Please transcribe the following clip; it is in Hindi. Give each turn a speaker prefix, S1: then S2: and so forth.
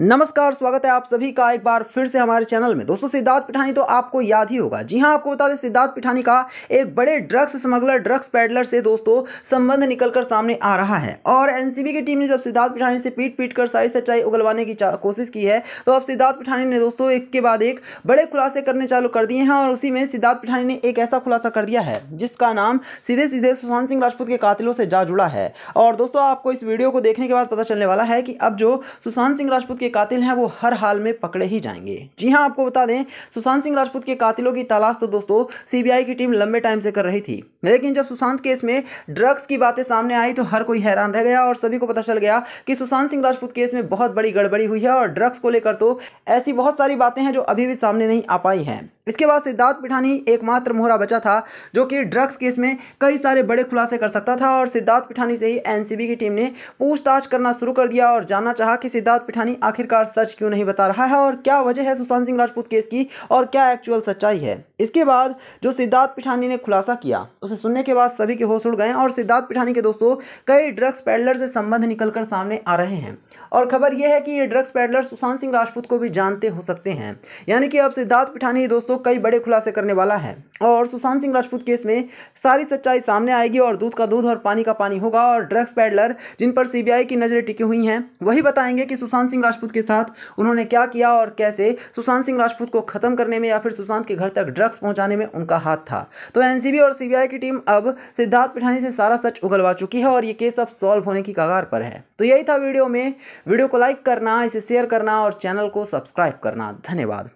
S1: नमस्कार स्वागत है आप सभी का एक बार फिर से हमारे चैनल में दोस्तों सिद्धार्थ पिठानी तो आपको याद ही होगा जी हां आपको बता दें सिद्धार्थ पिठानी का एक बड़े ड्रग्स स्मगलर ड्रग्स पैडलर से दोस्तों संबंध निकलकर सामने आ रहा है और एनसीबी की टीम ने जब सिद्धार्थ पिठानी से पीट पीट कर सारी सच्चाई उगलवाने की कोशिश की है तो अब सिद्धार्थ पिठानी ने दोस्तों एक के बाद एक बड़े खुलासे करने चालू कर दिए हैं और उसी में सिद्धार्थ पिठानी ने एक ऐसा खुलासा कर दिया है जिसका नाम सीधे सीधे सुशांत सिंह राजपूत के कातिलों से जा जुड़ा है और दोस्तों आपको इस वीडियो को देखने के बाद पता चलने वाला है कि अब जो सुशांत सिंह राजपूत के कातिल हैं वो हर हाल में पकड़े ही जाएंगे जी हाँ आपको बता दें सुशांत सिंह राजपूत के कातिलों की तलाश तो दोस्तों सीबीआई की टीम लंबे टाइम से कर रही थी लेकिन जब सुशांत केस में ड्रग्स की बातें सामने आई तो हर कोई हैरान रह गया और सभी को पता चल गया कि सुशांत सिंह राजपूत केस में बहुत बड़ी गड़बड़ी हुई है और ड्रग्स को लेकर तो ऐसी बहुत सारी बातें हैं जो अभी भी सामने नहीं आ पाई हैं इसके बाद सिद्धार्थ पिठानी एकमात्र मोहरा बचा था जो कि ड्रग्स केस में कई सारे बड़े खुलासे कर सकता था और सिद्धार्थ पिठानी से ही एनसीबी की टीम ने पूछताछ करना शुरू कर दिया और जानना चाहा कि सिद्धार्थ पिठानी आखिरकार सच क्यों नहीं बता रहा है और क्या वजह है सुशांत सिंह राजपूत केस की और क्या एक्चुअल सच्चाई है इसके बाद जो सिद्धार्थ पिठानी ने खुलासा किया उसे सुनने के बाद सभी के होश उड़ गए और सिद्धार्थ पिठानी के दोस्तों कई ड्रग्स पैडलर से संबंध निकलकर सामने आ रहे हैं और खबर यह है कि ये ड्रग्स पैडलर सुशांत सिंह राजपूत को भी जानते हो सकते हैं यानी कि अब सिद्धार्थ पिठानी दोस्तों कई बड़े खुलासे करने वाला है और सुशांत सिंह राजपूत केस में सारी सच्चाई सामने आएगी और दूध का दूध और पानी का पानी होगा और ड्रग्स पैडलर जिन पर सीबीआई की नज़रें टिकी हुई हैं वही बताएंगे कि सुशांत सिंह राजपूत के साथ उन्होंने क्या किया और कैसे सुशांत सिंह राजपूत को खत्म करने में या फिर सुशांत के घर तक ड्रग्स पहुंचाने में उनका हाथ था तो एनसीबी और सीबीआई की टीम अब सिद्धार्थ पिठानी से सारा सच उगलवा चुकी है और ये केस अब सॉल्व होने की कगार पर है तो यही था वीडियो में वीडियो को लाइक करना इसे शेयर करना और चैनल को सब्सक्राइब करना धन्यवाद